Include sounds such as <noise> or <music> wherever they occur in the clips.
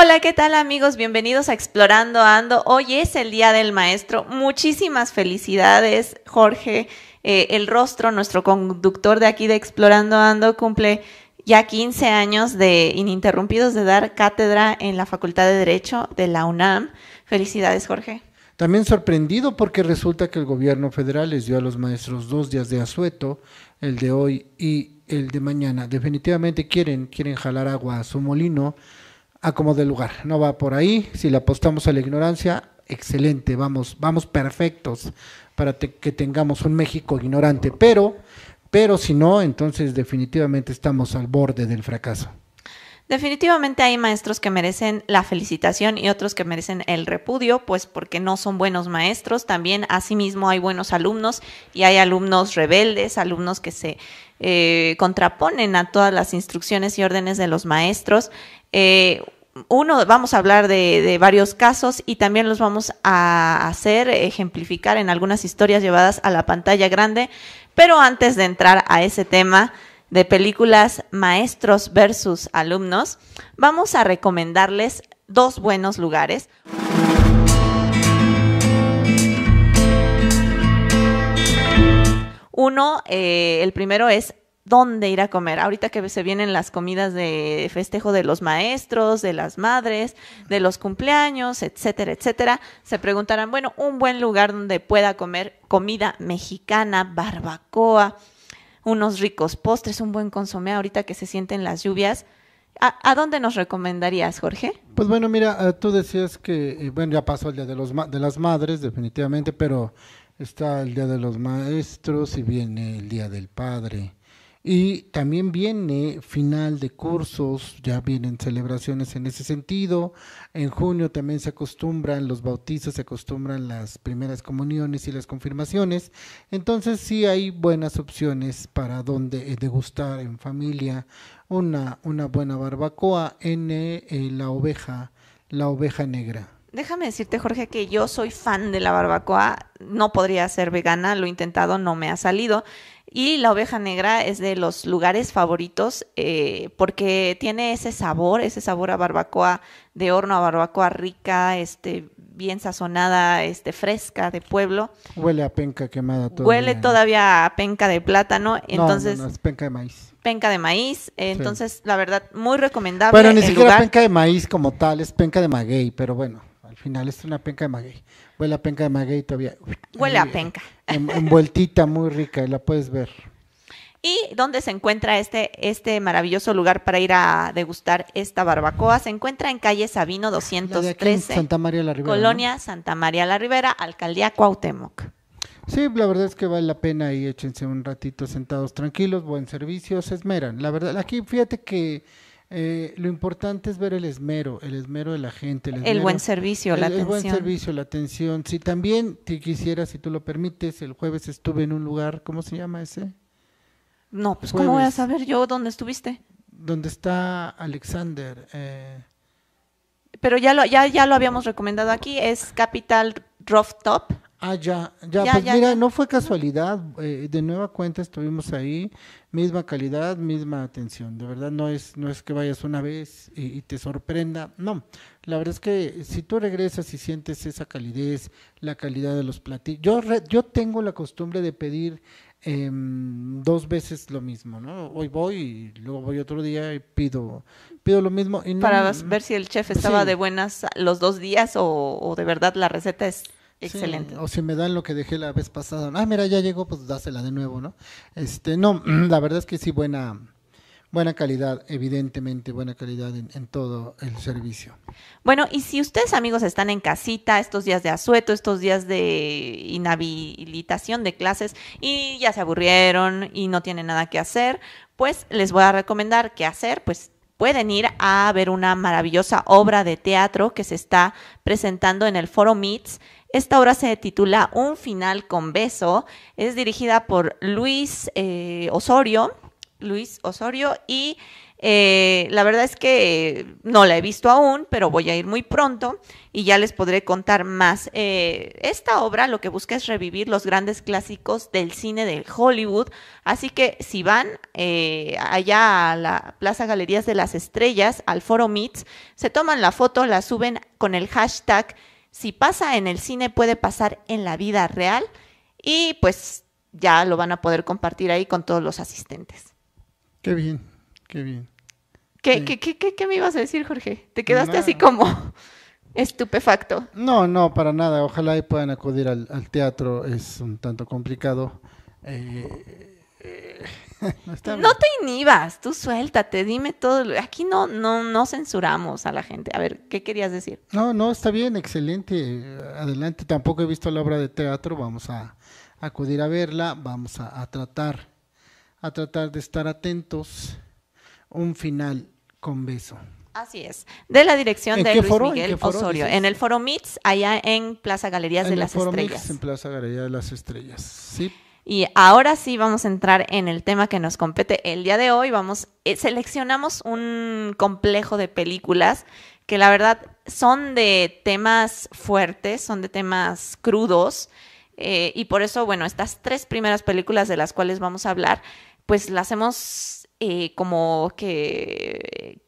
Hola, ¿qué tal amigos? Bienvenidos a Explorando Ando. Hoy es el Día del Maestro. Muchísimas felicidades, Jorge. Eh, el rostro, nuestro conductor de aquí de Explorando Ando, cumple ya 15 años de ininterrumpidos de dar cátedra en la Facultad de Derecho de la UNAM. Felicidades, Jorge. También sorprendido porque resulta que el gobierno federal les dio a los maestros dos días de asueto, el de hoy y el de mañana. Definitivamente quieren, quieren jalar agua a su molino a como de lugar. No va por ahí. Si le apostamos a la ignorancia, excelente, vamos, vamos perfectos para que tengamos un México ignorante. Pero, pero si no, entonces definitivamente estamos al borde del fracaso. Definitivamente hay maestros que merecen la felicitación y otros que merecen el repudio, pues porque no son buenos maestros. También, asimismo, hay buenos alumnos y hay alumnos rebeldes, alumnos que se eh, contraponen a todas las instrucciones y órdenes de los maestros. Eh, uno, vamos a hablar de, varios casos y también los vamos a hacer ejemplificar en algunas historias llevadas a la pantalla grande. Pero antes de entrar a ese tema de películas maestros versus alumnos, vamos a recomendarles dos buenos lugares. Uno, eh, el primero es dónde ir a comer. Ahorita que se vienen las comidas de festejo de los maestros, de las madres, de los cumpleaños, etcétera, etcétera, se preguntarán, bueno, un buen lugar donde pueda comer comida mexicana, barbacoa, unos ricos postres, un buen consomé ahorita que se sienten las lluvias. ¿A, dónde nos recomendarías, Jorge? Pues bueno, mira, eh, tú decías que, eh, bueno, ya pasó el Día de, los, de las Madres, definitivamente, pero está el Día de los Maestros y viene el Día del Padre. Y también viene final de cursos, ya vienen celebraciones en ese sentido. En junio también se acostumbran los bautizos, se acostumbran las primeras comuniones y las confirmaciones. Entonces sí hay buenas opciones para donde eh, degustar en familia una, una buena barbacoa en eh, eh, la oveja, la oveja negra. Déjame decirte, Jorge, que yo soy fan de la barbacoa. No podría ser vegana, lo he intentado, no me ha salido. Y la oveja negra es de los lugares favoritos eh, porque tiene ese sabor, ese sabor a barbacoa de horno, a barbacoa rica, este, bien sazonada, este, fresca de pueblo. Huele a penca quemada todavía. Huele todavía a penca de plátano, entonces. No, no, es penca de maíz. Penca de maíz, eh, entonces la verdad muy recomendable. Bueno, ni siquiera penca de maíz como tal, es penca de maguey, pero bueno, al final es una penca de maguey. Huele a penca de maguey todavía. Huele a penca. Em, envueltita muy rica, la puedes ver. ¿Y dónde se encuentra este, este maravilloso lugar para ir a degustar esta barbacoa? Se encuentra en calle Sabino 213, Santa Colonia Santa María la Rivera, Alcaldía Cuauhtémoc. Sí, la verdad es que vale la pena y échense un ratito sentados tranquilos, buen servicio, se esmeran. La verdad, aquí fíjate que eh, lo importante es ver el esmero, el esmero de la gente. El, buen servicio, la atención. El buen servicio, la atención. Si también te quisiera, si tú lo permites, el jueves estuve en un lugar, ¿cómo se llama ese? No, pues ¿cómo voy a saber yo dónde estuviste? Donde está Alexander. Eh. Pero ya lo, ya, ya lo habíamos recomendado aquí, es Capital Rooftop. Ah, ya, ya, pues mira, no fue casualidad, eh, de nueva cuenta estuvimos ahí, misma calidad, misma atención. De verdad, no es, no es que vayas una vez y, te sorprenda. No, la verdad es que si tú regresas y sientes esa calidez, la calidad de los platillos. Yo, yo tengo la costumbre de pedir em, dos veces lo mismo, ¿no? Hoy voy y luego voy otro día y pido, pido lo mismo. Y Para ver si el chef estaba de buenas los dos días o, o de verdad la receta es Excelente. o si me dan lo que dejé la vez pasada. Ah, mira, ya llegó, pues dásela de nuevo, ¿no? Este, no, <clears throat> la verdad es que sí, buena, buena calidad, evidentemente buena calidad en, en, todo el servicio. Bueno, y si ustedes amigos están en casita estos días de asueto, estos días de inhabilitación de clases y ya se aburrieron y no tienen nada que hacer, pues les voy a recomendar qué hacer, pues pueden ir a ver una maravillosa obra de teatro que se está presentando en el Foro Meets esta obra se titula Un final con beso. Es dirigida por Luis eh, Osorio. Luis Osorio y eh, la verdad es que no la he visto aún, pero voy a ir muy pronto y ya les podré contar más. Eh, esta obra lo que busca es revivir los grandes clásicos del cine de Hollywood, así que si van allá a la Plaza Galerías de las Estrellas, al Foro Meets, se toman la foto, la suben con el hashtag si pasa en el cine, puede pasar en la vida real y pues ya lo van a poder compartir ahí con todos los asistentes. Qué bien, qué bien. ¿Qué, me ibas a decir, Jorge? Te quedaste así como <laughs> estupefacto. No, no, para nada. Ojalá y puedan acudir al, teatro. Es un tanto complicado. Eh, eh, <laughs> no, te inhibas, tú suéltate, dime todo. Aquí no, no, no censuramos a la gente. A ver, ¿qué querías decir? No, no, está bien, excelente. Adelante, tampoco he visto la obra de teatro, vamos a acudir a verla, vamos a, tratar, a tratar de estar atentos. Un final con beso. Así es, de la dirección de Luis Miguel Osorio, en el Foro MITS, allá en Plaza Galerías de las foro Estrellas. en Plaza Galerías de las Estrellas, sí. Y ahora sí vamos a entrar en el tema que nos compete el día de hoy. Vamos, eh, seleccionamos un complejo de películas que la verdad son de temas fuertes, son de temas crudos. Eh, y por eso, bueno, estas tres primeras películas de las cuales vamos a hablar, pues las hemos eh, como que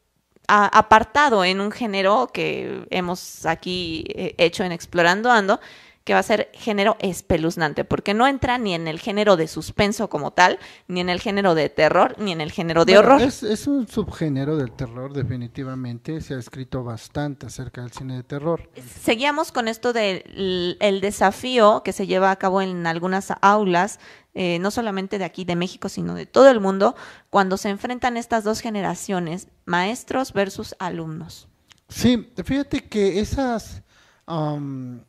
apartado en un género que hemos aquí hecho en Explorando Ando, que va a ser género espeluznante, porque no entra ni en el género de suspenso como tal, ni en el género de terror, ni en el género de horror. Es, un subgénero del terror, definitivamente. Se ha escrito bastante acerca del cine de terror. Seguíamos con esto del el desafío que se lleva a cabo en algunas aulas eh, no solamente de aquí de México, sino de todo el mundo, cuando se enfrentan estas dos generaciones, maestros versus alumnos. Sí, fíjate que esas um,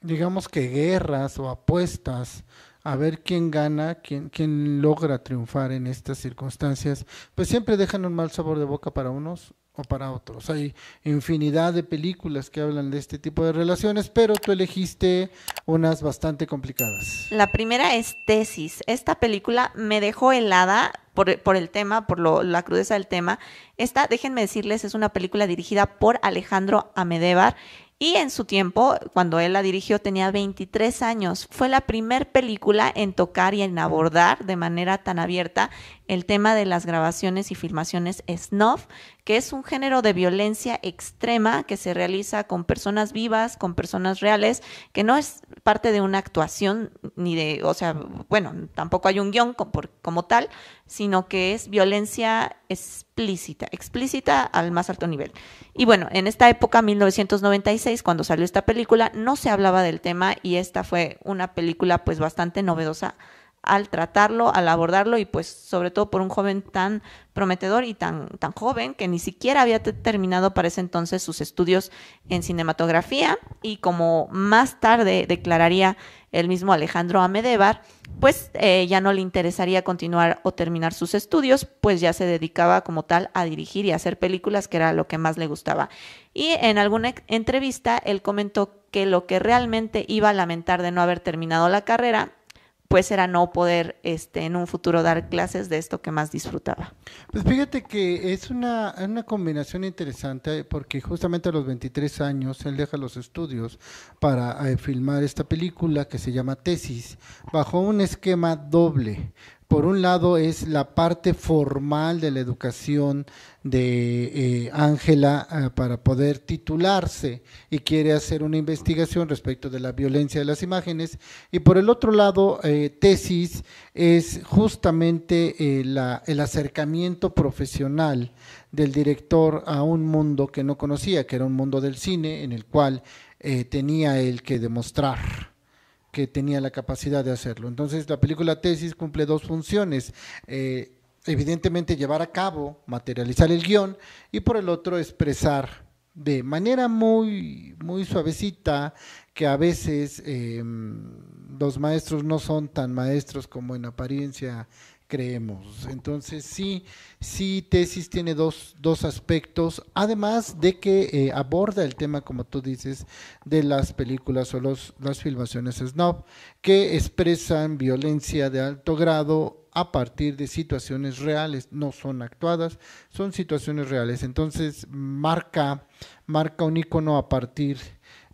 digamos que guerras o apuestas a ver quién gana, quién, logra triunfar en estas circunstancias, pues siempre dejan un mal sabor de boca para unos o para otros. Hay infinidad de películas que hablan de este tipo de relaciones, pero tú elegiste unas bastante complicadas. La primera es Tesis. Esta película me dejó helada por, el tema, por lo, la crudeza del tema. Esta, déjenme decirles, es una película dirigida por Alejandro Amedebar y en su tiempo, cuando él la dirigió, tenía 23 años. Fue la primer película en tocar y en abordar de manera tan abierta el tema de las grabaciones y filmaciones snuff, que es un género de violencia extrema que se realiza con personas vivas, con personas reales, que no es parte de una actuación ni de, o sea, bueno, tampoco hay un guión como, como tal, sino que es violencia explícita, explícita al más alto nivel. Y bueno, en esta época, 1996, cuando salió esta película, no se hablaba del tema y esta fue una película pues bastante novedosa al tratarlo, al abordarlo y pues sobre todo por un joven tan prometedor y tan, tan joven que ni siquiera había terminado para ese entonces sus estudios en cinematografía y como más tarde declararía el mismo Alejandro Amedevar, pues eh, ya no le interesaría continuar o terminar sus estudios, pues ya se dedicaba como tal a dirigir y hacer películas, que era lo que más le gustaba. Y en alguna entrevista él comentó que lo que realmente iba a lamentar de no haber terminado la carrera pues era no poder este, en un futuro dar clases de esto que más disfrutaba. Pues fíjate que es una, combinación interesante porque justamente a los 23 años él deja los estudios para eh, filmar esta película que se llama Tesis, bajo un esquema doble por un lado es la parte formal de la educación de eh, Ángela eh, para poder titularse y quiere hacer una investigación respecto de la violencia de las imágenes. Y por el otro lado, eh, tesis es justamente el acercamiento profesional del director a un mundo que no conocía, que era un mundo del cine en el cual tenía él que demostrar que tenía la capacidad de hacerlo. Entonces, la película Tesis cumple dos funciones. Eh, evidentemente, llevar a cabo, materializar el guión, y por el otro, expresar de manera muy, muy suavecita, que a veces em, los maestros no son tan maestros como en apariencia creemos. Entonces, sí, sí, tesis tiene dos, aspectos, además de que eh, aborda el tema, como tú dices, de las películas o las filmaciones snob, que expresan violencia de alto grado a partir de situaciones reales, no son actuadas, son situaciones reales. Entonces, marca, marca un icono a partir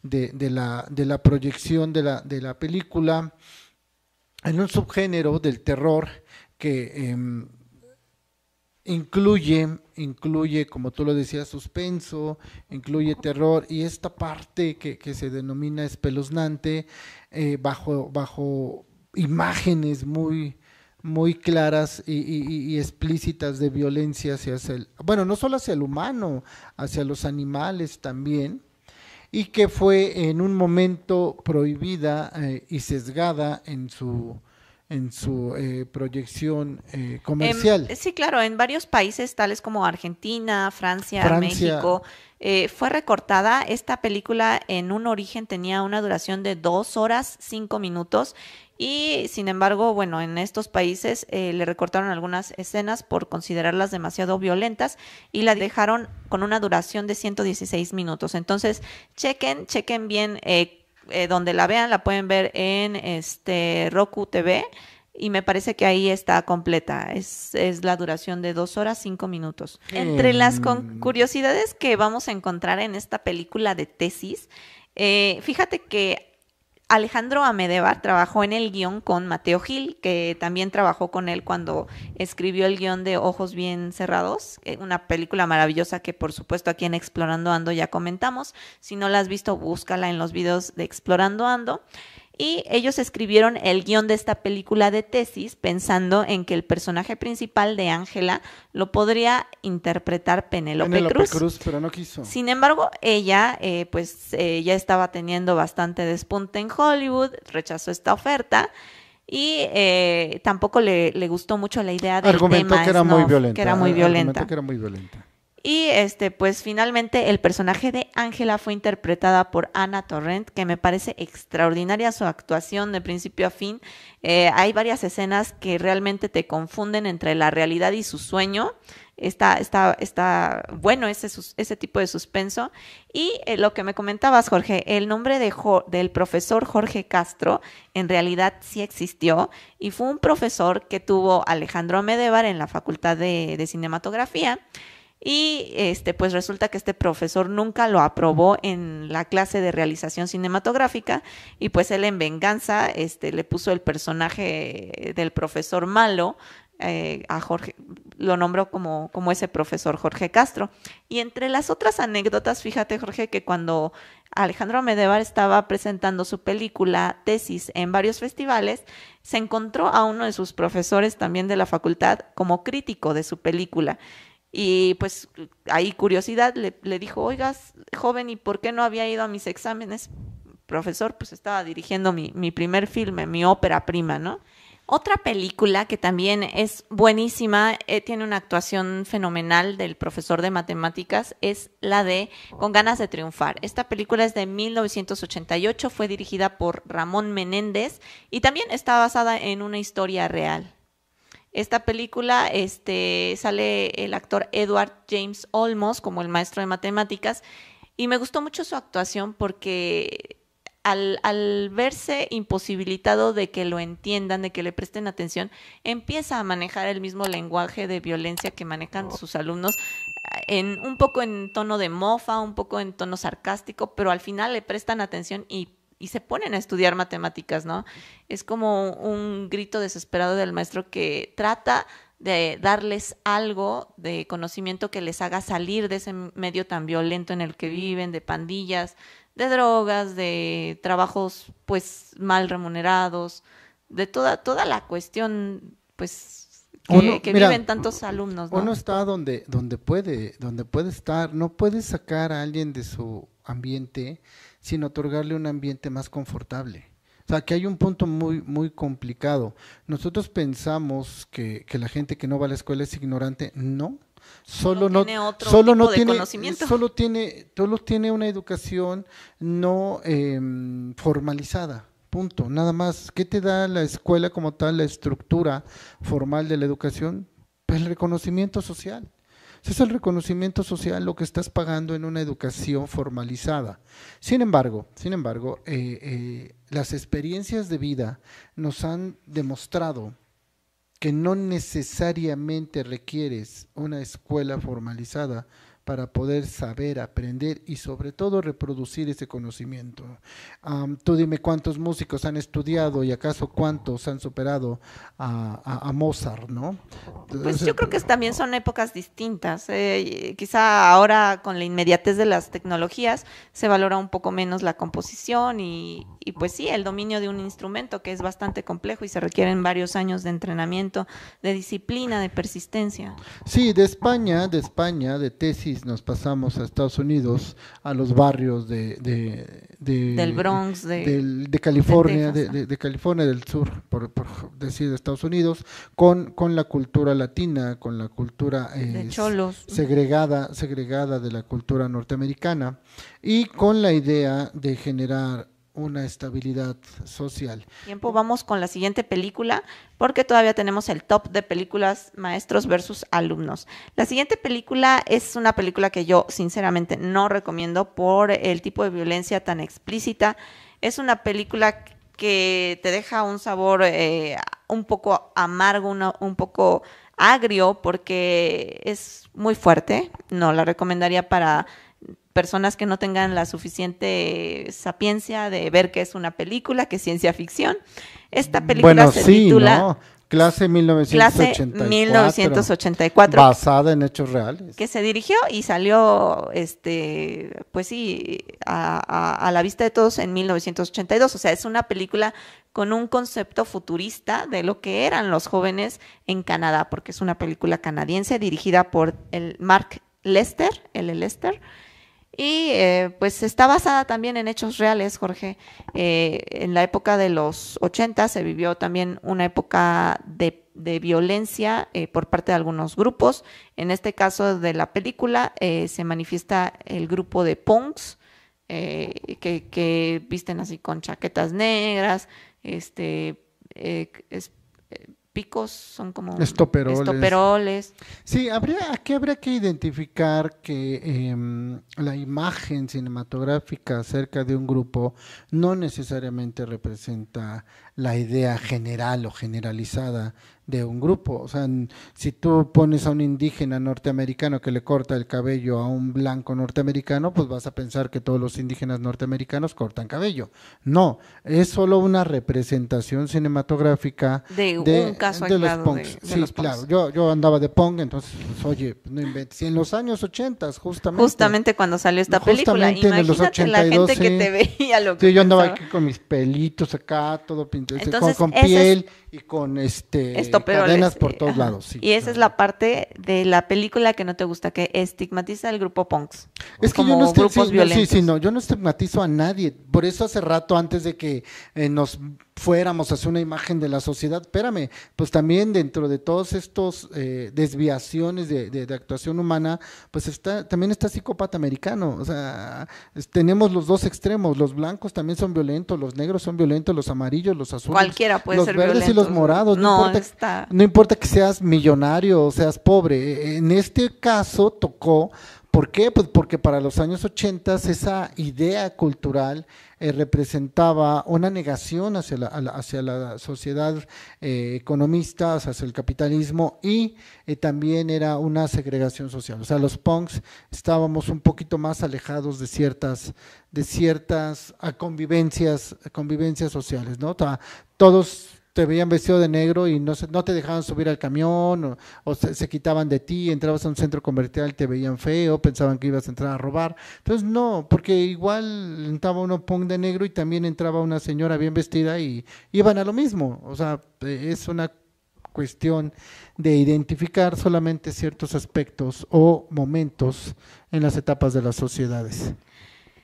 de, la, de la proyección de la, de la película en un subgénero del terror que em, incluye, incluye, como tú lo decías, suspenso, incluye terror y esta parte que, se denomina espeluznante eh, bajo, bajo imágenes muy, muy claras y, explícitas de violencia hacia el, bueno, no solo hacia el humano, hacia los animales también, y que fue en un momento prohibida eh, y sesgada en su, en su eh, proyección eh, em, comercial. sí, claro, en varios países tales como Argentina, Francia, México, eh, fue recortada. Esta película en un origen tenía una duración de dos horas, cinco minutos. Y sin embargo, bueno, en estos países le recortaron algunas escenas por considerarlas demasiado violentas y la dejaron con una duración de 116 minutos. Entonces, chequen, chequen bien eh, donde la vean, la pueden ver en este Roku TV y me parece que ahí está completa. Es, la duración de dos horas, cinco minutos. Entre las mm. curiosidades que vamos a encontrar en esta película de tesis, eh, fíjate que Alejandro Amedeva trabajó en el guión con Mateo Gil, que también trabajó con él cuando escribió el guión de Ojos Bien Cerrados, una película maravillosa que por supuesto aquí en Explorando Ando ya comentamos. Si no la has visto, búscala en los videos de Explorando Ando. Y ellos escribieron el guión de esta película de tesis pensando en que el personaje principal de Ángela lo podría interpretar Penélope Cruz. Cruz. pero no quiso. Sin embargo, ella eh, pues eh, ya estaba teniendo bastante despunte en Hollywood, rechazó esta oferta y eh, tampoco le, gustó mucho la idea de que muy que era muy violenta. Y este, pues finalmente el personaje de Ángela fue interpretada por Ana Torrent, que me parece extraordinaria su actuación de principio a fin. Eh, hay varias escenas que realmente te confunden entre la realidad y su sueño. Está, está, está bueno ese, ese tipo de suspenso. Y eh, lo que me comentabas, Jorge, el nombre de del profesor Jorge Castro en realidad sí existió y fue un profesor que tuvo Alejandro Medevar en la Facultad de, de Cinematografía y este, pues resulta que este profesor nunca lo aprobó en la clase de realización cinematográfica y pues él en venganza este, le puso el personaje del profesor malo eh, a Jorge, lo nombró como, como ese profesor Jorge Castro. Y entre las otras anécdotas, fíjate Jorge que cuando Alejandro Medevar estaba presentando su película Tesis en varios festivales, se encontró a uno de sus profesores también de la facultad como crítico de su película. Y pues ahí curiosidad le, dijo, oigas, joven, ¿y por qué no había ido a mis exámenes? Profesor, pues estaba dirigiendo mi, primer filme, mi ópera prima, ¿no? Otra película que también es buenísima, eh, tiene una actuación fenomenal del profesor de matemáticas, es la de Con ganas de triunfar. Esta película es de 1988, fue dirigida por Ramón Menéndez y también está basada en una historia real. Esta película este, sale el actor Edward James Olmos como el maestro de matemáticas y me gustó mucho su actuación porque al, verse imposibilitado de que lo entiendan, de que le presten atención, empieza a manejar el mismo lenguaje de violencia que manejan oh. sus alumnos, en, un poco en tono de mofa, un poco en tono sarcástico, pero al final le prestan atención y y se ponen a estudiar matemáticas, ¿no? Es como un grito desesperado del maestro que trata de darles algo de conocimiento que les haga salir de ese medio tan violento en el que viven, de pandillas, de drogas, de trabajos pues mal remunerados, de toda, toda la cuestión pues que, viven tantos alumnos. ¿no? Uno está donde, donde puede, donde puede estar, no puede sacar a alguien de su ambiente sin otorgarle un ambiente más confortable. O sea, que hay un punto muy, muy complicado. Nosotros pensamos que, que la gente que no va a la escuela es ignorante. No. Solo no, tiene solo no tiene, Solo tiene, tiene una educación no em, formalizada. Punto. Nada más. ¿Qué te da la escuela como tal, la estructura formal de la educación? Pues el reconocimiento social. Es el reconocimiento social lo que estás pagando en una educación formalizada. Sin embargo, sin embargo, eh, eh, las experiencias de vida nos han demostrado que no necesariamente requieres una escuela formalizada para poder saber, aprender y sobre todo reproducir ese conocimiento. tú dime cuántos músicos han estudiado y acaso cuántos han superado a, Mozart, ¿no? Pues yo creo que también son épocas distintas. Eh, quizá ahora con la inmediatez de las tecnologías se valora un poco menos la composición y, y pues sí, el dominio de un instrumento que es bastante complejo y se requieren varios años de entrenamiento, de disciplina, de persistencia. Sí, de España, de España, de tesis nos pasamos a Estados Unidos, a los barrios de, del Bronx, de, California, de, California del Sur, por, decir de Estados Unidos, con, con la cultura latina, con la cultura eh, segregada, segregada de la cultura norteamericana y con la idea de generar una estabilidad social. Tiempo, vamos con la siguiente película, porque todavía tenemos el top de películas maestros versus alumnos. La siguiente película es una película que yo sinceramente no recomiendo por el tipo de violencia tan explícita. Es una película que te deja un sabor eh, un poco amargo, un poco agrio, porque es muy fuerte. No la recomendaría para personas que no tengan la suficiente sapiencia de ver que es una película, que es ciencia ficción. Esta película bueno, se sí, ¿no? Clase 1984, clase 1984. Basada en hechos reales. Que se dirigió y salió, este, pues sí, a, la vista de todos en 1982. O sea, es una película con un concepto futurista de lo que eran los jóvenes en Canadá, porque es una película canadiense dirigida por el Mark Lester, el Lester y eh, pues está basada también en hechos reales, Jorge. Eh, en la época de los 80 se vivió también una época de, violencia eh, por parte de algunos grupos. En este caso de la película se manifiesta el grupo de punks que, que, visten así con chaquetas negras, este, picos son como estoperoles. Sí, habría, aquí habría que identificar que em, la imagen cinematográfica acerca de un grupo no necesariamente representa la idea general o generalizada de un grupo. O sea, si tú pones a un indígena norteamericano que le corta el cabello a un blanco norteamericano, pues vas a pensar que todos los indígenas norteamericanos cortan cabello. No, es solo una representación cinematográfica de, un caso de sí, claro. Yo, yo andaba de pong entonces, pues, oye, no inventes. Si en los años 80, justamente. Justamente cuando salió esta película. imagínate la gente que te veía lo que. yo andaba aquí con mis pelitos acá, todo pintado entonces, con, con piel, es, y con este cadenas por todos lados. y esa es la parte de la película que no te gusta, que estigmatiza al grupo punks. Es que como yo no grupos violentos. Sí, no, yo no estigmatizo a nadie. Por eso hace rato, antes de que eh, nos fuéramos hacia una imagen de la sociedad, espérame, pues también dentro de todos estos eh, desviaciones de, de, actuación humana, pues está también está psicópata americano, o sea, tenemos los dos extremos, los blancos también son violentos, los negros son violentos, los amarillos, los azules, cualquiera puede los ser violento morados. No, importa, no importa que seas millonario o seas pobre. En este caso tocó ¿Por qué? Pues porque para los años 80 esa idea cultural eh, representaba una negación hacia la, hacia la sociedad eh, economista, hacia el capitalismo y eh, también era una segregación social. O sea, los punks estábamos un poquito más alejados de ciertas, de ciertas ah, convivencias, convivencias sociales, ¿no? Todos te veían vestido de negro y no, no te dejaban subir al camión o, se, quitaban de ti, entrabas a un centro comercial, y te veían feo, pensaban que ibas a entrar a robar. Entonces, no, porque igual entraba uno punk de negro y también entraba una señora bien vestida y iban a lo mismo. O sea, eh, es una cuestión de identificar solamente ciertos aspectos o momentos en las etapas de las sociedades.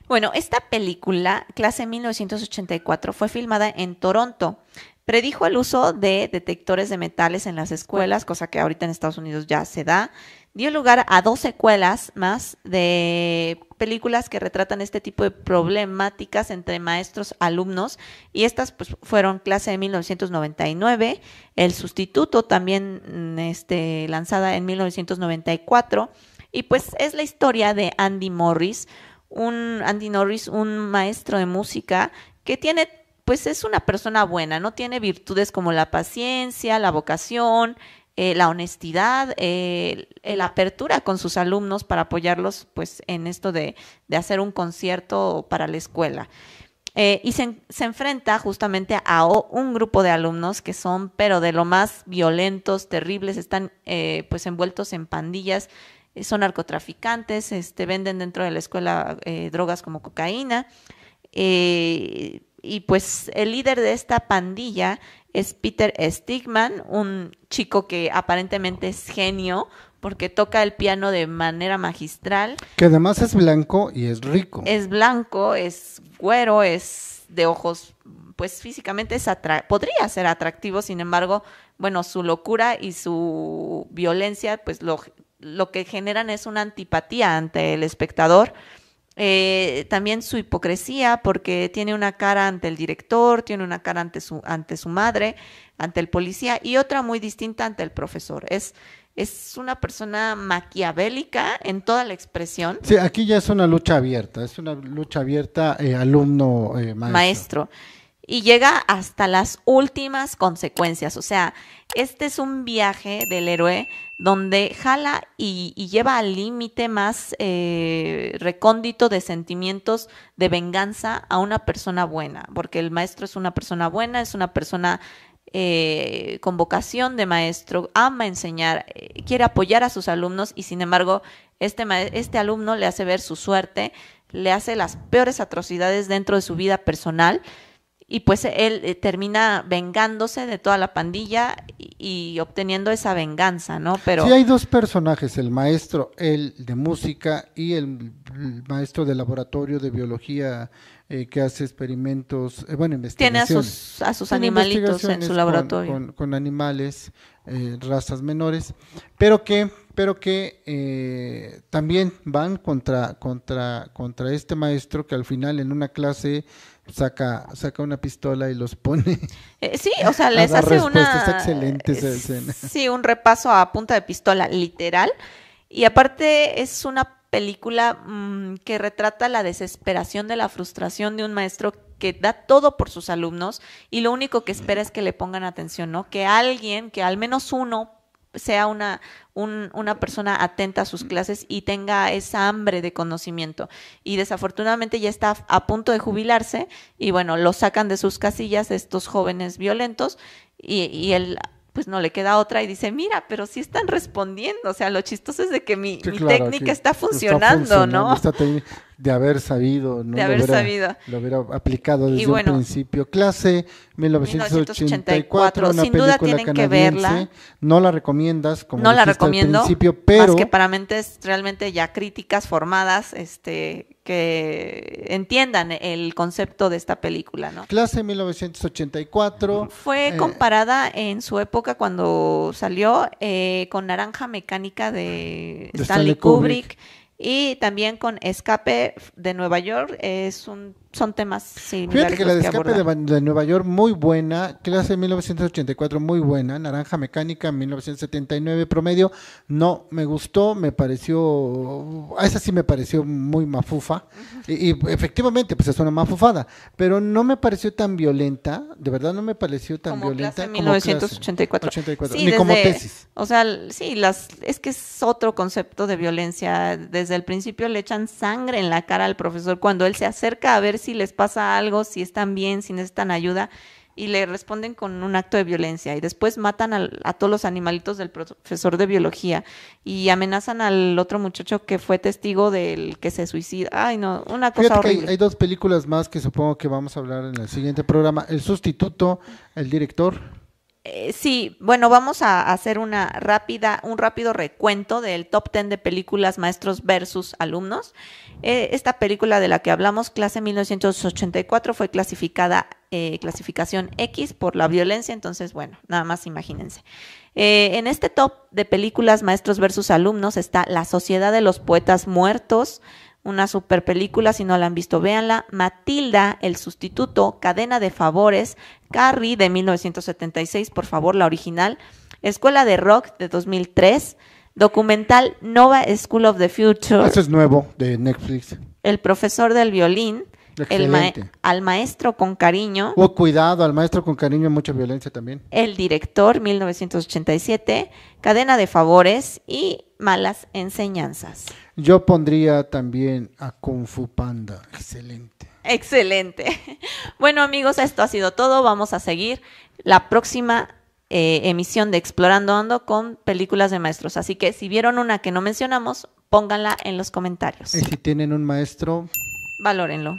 Bueno, esta película, Clase 1984, fue filmada en Toronto. Predijo el uso de detectores de metales en las escuelas, cosa que ahorita en Estados Unidos ya se da. Dio lugar a dos secuelas más de películas que retratan este tipo de problemáticas entre maestros, alumnos, y estas pues, fueron clase de 1999, El sustituto también mm, este, lanzada en 1994, y pues es la historia de Andy Morris, un Andy Norris, un maestro de música que tiene pues es una persona buena, no tiene virtudes como la paciencia, la vocación, eh, la honestidad, eh, la apertura con sus alumnos para apoyarlos pues en esto de, de hacer un concierto para la escuela. Eh, y se, enfrenta justamente a un grupo de alumnos que son, pero de lo más violentos, terribles, están pues envueltos en pandillas, son narcotraficantes, este, venden dentro de la escuela drogas como cocaína y pues el líder de esta pandilla es Peter Stigman, un chico que aparentemente es genio porque toca el piano de manera magistral. Que además es blanco y es rico. Es blanco, es güero, es de ojos, pues físicamente es podría ser atractivo, sin embargo, bueno, su locura y su violencia, pues lo que generan es una antipatía ante el espectador. Eh, también su hipocresía, porque tiene una cara ante el director, tiene una cara ante su, ante su madre, ante el policía y otra muy distinta ante el profesor. Es, es una persona maquiavélica en toda la expresión. Sí, aquí ya es una lucha abierta, es una lucha abierta eh, alumno eh, maestro y llega hasta las últimas consecuencias. O sea, este es un viaje del héroe donde jala y, lleva al límite más eh, recóndito de sentimientos de venganza a una persona buena, porque el maestro es una persona buena, es una persona eh, con vocación de maestro, ama enseñar, eh, quiere apoyar a sus alumnos y sin embargo este, este alumno le hace ver su suerte, le hace las peores atrocidades dentro de su vida personal y pues él eh, termina vengándose de toda la pandilla y, obteniendo esa venganza, ¿no? Pero sí hay dos personajes, el maestro, el de música y el, maestro de laboratorio de biología eh, que hace experimentos, eh, bueno, investigaciones. Tiene a sus, animalitos en su laboratorio. Con, animales, razas menores, pero que pero que también van contra, contra, contra este maestro que al final en una clase saca, saca una pistola y los pone. Eh, sí, o sea, <laughs> les hace una. excelente eh, escena. Sí, un repaso a punta de pistola, literal. Y aparte es una película mm, que retrata la desesperación de la frustración de un maestro que da todo por sus alumnos y lo único que espera es que le pongan atención, ¿no? Que alguien, que al menos uno sea una, una persona atenta a sus clases y tenga esa hambre de conocimiento. Y desafortunadamente ya está a punto de jubilarse y bueno, lo sacan de sus casillas estos jóvenes violentos y, y él pues no le queda otra y dice, mira, pero sí están respondiendo. O sea, lo chistoso es de que mi, mi técnica está, funcionando, está ¿no? de haber sabido, ¿no? De haber lo Lo aplicado desde el principio. Clase 1984, una sin película duda tienen que verla. No la recomiendas como no la principio, pero más que para mentes realmente ya críticas formadas, este que entiendan el concepto de esta película, ¿no? Clase 1984. Fue eh, comparada en su época cuando salió eh, con Naranja Mecánica de, Stanley, Kubrick y también con Escape de Nueva York, es un son temas similares. Fíjate que la de escape de, Nueva York, muy buena. Clase 1984, muy buena. Naranja Mecánica, 1979, promedio. No, me gustó, me pareció. A esa sí me pareció muy mafufa. Y, efectivamente, pues es una mafufada. Pero no me pareció tan violenta. De verdad, no me pareció tan violenta. Clase 1984. ni como tesis. O sea, sí, las, es que es otro concepto de violencia. Desde el principio le echan sangre en la cara al profesor cuando él se acerca a ver si les pasa algo, si están bien, si necesitan ayuda, y le responden con un acto de violencia. Y después matan a, todos los animalitos del profesor de biología y amenazan al otro muchacho que fue testigo del que se suicida. Ay, no, una cosa hay dos películas más que supongo que vamos a hablar en el siguiente programa. El sustituto, el director. Eh, sí, bueno, vamos a hacer una rápida, un rápido recuento del top 10 de películas maestros versus alumnos. Eh, esta película de la que hablamos, clase 1984, fue clasificada eh, clasificación X por la violencia, entonces, bueno, nada más imagínense. en este top de películas maestros versus alumnos está La Sociedad de los Poetas Muertos, una super película, si no la han visto, véanla. Matilda, el sustituto, Cadena de Favores, Carrie de 1976, por favor, la original. Escuela de Rock de 2003. Documental Nova School of the Future. eso es nuevo de Netflix. El profesor del violín. El al maestro con cariño. O oh, cuidado, al maestro con cariño, mucha violencia también. El director, 1987, cadena de favores y malas enseñanzas. Yo pondría también a Kung Fu Panda, excelente. Excelente. <laughs> Bueno amigos, esto ha sido todo. Vamos a seguir la próxima eh, emisión de Explorando Ando con películas de maestros. Así que si vieron una que no mencionamos, pónganla en los comentarios. Y si tienen un maestro, valórenlo.